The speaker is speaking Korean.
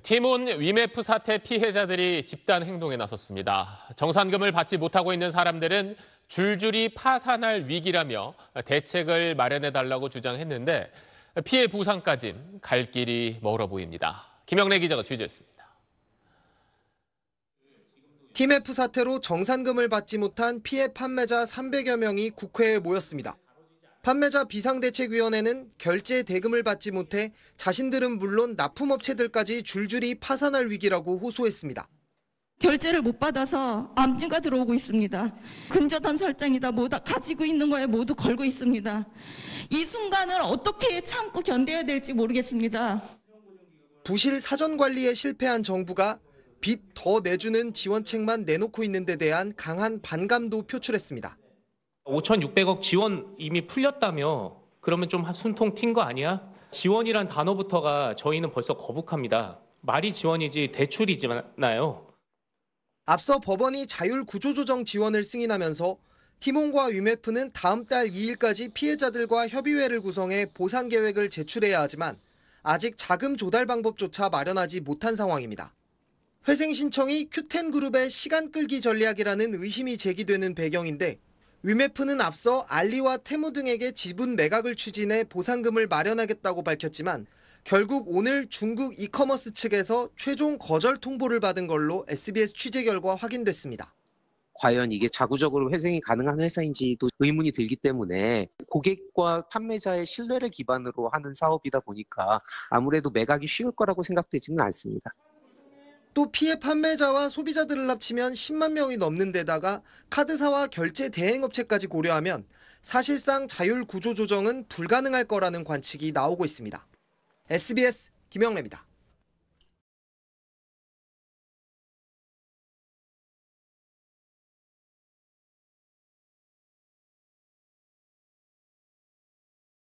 티몬 위메프 사태 피해자들이 집단 행동에 나섰습니다. 정산금을 받지 못하고 있는 사람들은 줄줄이 파산할 위기라며 대책을 마련해 달라고 주장했는데 피해 보상까진 갈 길이 멀어 보입니다. 김영래 기자가 취재했습니다. 티메 사태로 정산금을 받지 못한 피해 판매자 300여 명이 국회에 모였습니다. 판매자 비상대책위원회는 결제 대금을 받지 못해 자신들은 물론 납품업체들까지 줄줄이 파산할 위기라고 호소했습니다. 결제를 못 받아서 암증가 들어오고 있습니다. 근저당 설정이다 뭐다 가지고 있는 거에 모두 걸고 있습니다. 이 순간을 어떻게 참고 견뎌야 될지 모르겠습니다. 부실 사전 관리에 실패한 정부가 빚 더 내주는 지원책만 내놓고 있는 데 대한 강한 반감도 표출했습니다. 5,600억 지원 이미 풀렸다며 그러면 좀 순통 튄 거 아니야? 지원이란 단어부터가 저희는 벌써 거북합니다. 말이 지원이지 대출이잖아요. 앞서 법원이 자율 구조조정 지원을 승인하면서 티몬과 유메프는 다음 달 2일까지 피해자들과 협의회를 구성해 보상 계획을 제출해야 하지만 아직 자금 조달 방법조차 마련하지 못한 상황입니다. 회생 신청이 큐텐 그룹의 시간 끌기 전략이라는 의심이 제기되는 배경인데 위메프는 앞서 알리와 테무 등에게 지분 매각을 추진해 보상금을 마련하겠다고 밝혔지만 결국 오늘 중국 이커머스 측에서 최종 거절 통보를 받은 걸로 SBS 취재 결과 확인됐습니다. 과연 이게 자구적으로 회생이 가능한 회사인지도 의문이 들기 때문에 고객과 판매자의 신뢰를 기반으로 하는 사업이다 보니까 아무래도 매각이 쉬울 거라고 생각되지는 않습니다. 또 피해 판매자와 소비자들을 합치면 10만 명이 넘는 데다가 카드사와 결제 대행업체까지 고려하면 사실상 자율 구조 조정은 불가능할 거라는 관측이 나오고 있습니다. SBS 김영래입니다.